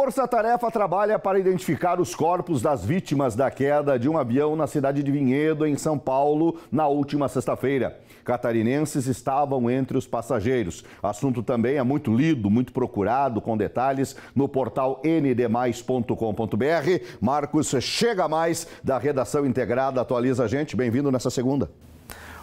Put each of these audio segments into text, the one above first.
Força Tarefa trabalha para identificar os corpos das vítimas da queda de um avião na cidade de Vinhedo, em São Paulo, na última sexta-feira. Catarinenses estavam entre os passageiros. Assunto também é muito lido, muito procurado, com detalhes no portal ndmais.com.br. Marcos Chega Mais, da redação integrada, atualiza a gente. Bem-vindo nessa segunda.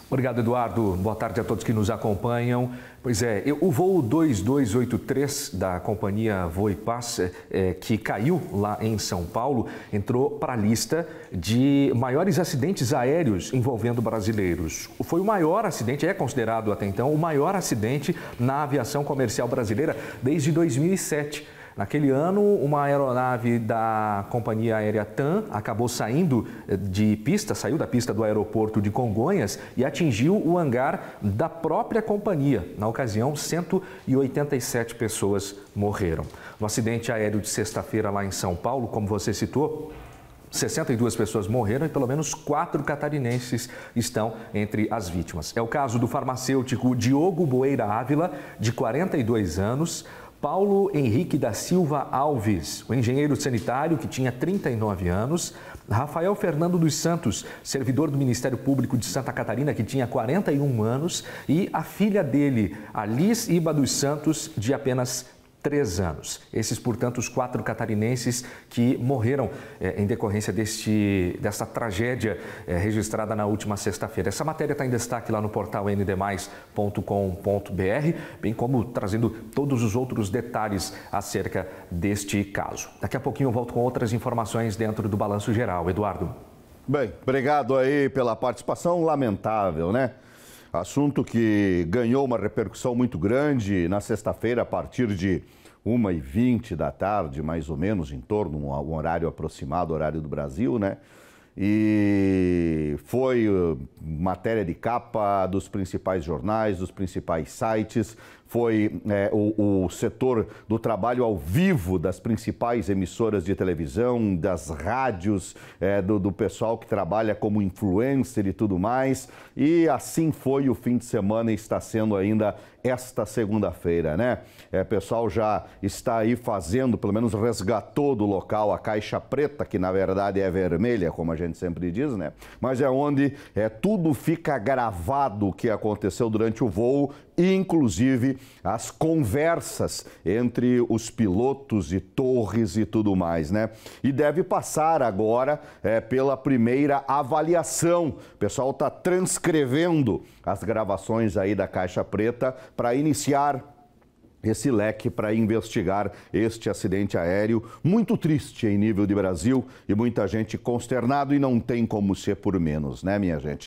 Obrigado, Eduardo. Boa tarde a todos que nos acompanham. Pois é, o voo 2283 da companhia Voipass é, é, que caiu lá em São Paulo, entrou para a lista de maiores acidentes aéreos envolvendo brasileiros. Foi o maior acidente, é considerado até então, o maior acidente na aviação comercial brasileira desde 2007. Naquele ano, uma aeronave da companhia aérea TAM acabou saindo eh, de pista, saiu da pista do aeroporto de Congonhas e atingiu o hangar da própria companhia. Na ocasião, 187 pessoas morreram. No acidente aéreo de sexta-feira lá em São Paulo, como você citou, 62 pessoas morreram e pelo menos quatro catarinenses estão entre as vítimas. É o caso do farmacêutico Diogo Boeira Ávila, de 42 anos. Paulo Henrique da Silva Alves, o engenheiro sanitário que tinha 39 anos, Rafael Fernando dos Santos, servidor do Ministério Público de Santa Catarina, que tinha 41 anos, e a filha dele, Alice Iba dos Santos, de apenas três anos. Esses, portanto, os quatro catarinenses que morreram eh, em decorrência deste, desta tragédia eh, registrada na última sexta-feira. Essa matéria está em destaque lá no portal ndmais.com.br, bem como trazendo todos os outros detalhes acerca deste caso. Daqui a pouquinho eu volto com outras informações dentro do Balanço Geral. Eduardo. Bem, obrigado aí pela participação. Lamentável, né? Assunto que ganhou uma repercussão muito grande na sexta-feira, a partir de 1h20 da tarde, mais ou menos, em torno, um horário aproximado, horário do Brasil, né? e foi eh, matéria de capa dos principais jornais, dos principais sites, foi é, o, o, setor do trabalho ao vivo das principais emissoras de televisão, das rádios, é, do, do, pessoal que trabalha como influencer e tudo mais. E assim foi o fim de semana e está sendo ainda esta segunda-feira, né? É, pessoal já está aí fazendo, pelo menos resgatou do local a caixa preta, que na verdade é vermelha, como a gente gente sempre diz, né? Mas é onde é, tudo fica gravado o que aconteceu durante o voo, inclusive as conversas entre os pilotos e torres e tudo mais, né? E deve passar agora é, pela primeira avaliação. O pessoal está transcrevendo as gravações aí da Caixa Preta para iniciar esse leque para investigar este acidente aéreo muito triste em nível de Brasil e muita gente consternado e não tem como ser por menos, né, minha gente?